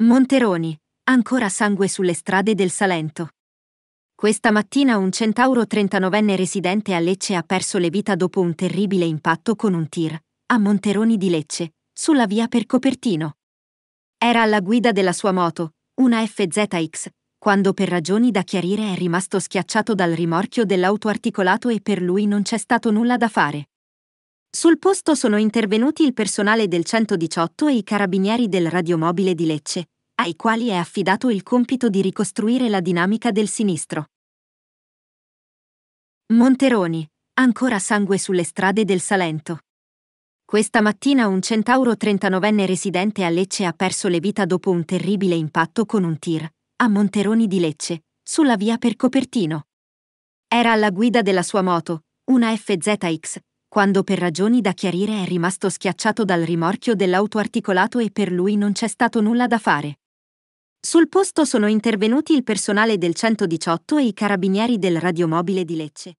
Monteroni, ancora sangue sulle strade del Salento. Questa mattina un centauro 39enne residente a Lecce ha perso le vita dopo un terribile impatto con un tir, a Monteroni di Lecce, sulla via per Copertino. Era alla guida della sua moto, una FZX, quando per ragioni da chiarire è rimasto schiacciato dal rimorchio dell'auto articolato e per lui non c'è stato nulla da fare. Sul posto sono intervenuti il personale del 118 e i carabinieri del radiomobile di Lecce, ai quali è affidato il compito di ricostruire la dinamica del sinistro. Monteroni, ancora sangue sulle strade del Salento. Questa mattina un centauro 39enne residente a Lecce ha perso le vita dopo un terribile impatto con un tir, a Monteroni di Lecce, sulla via per Copertino. Era alla guida della sua moto, una FZX, quando per ragioni da chiarire è rimasto schiacciato dal rimorchio dell'auto articolato e per lui non c'è stato nulla da fare. Sul posto sono intervenuti il personale del 118 e i carabinieri del radiomobile di Lecce.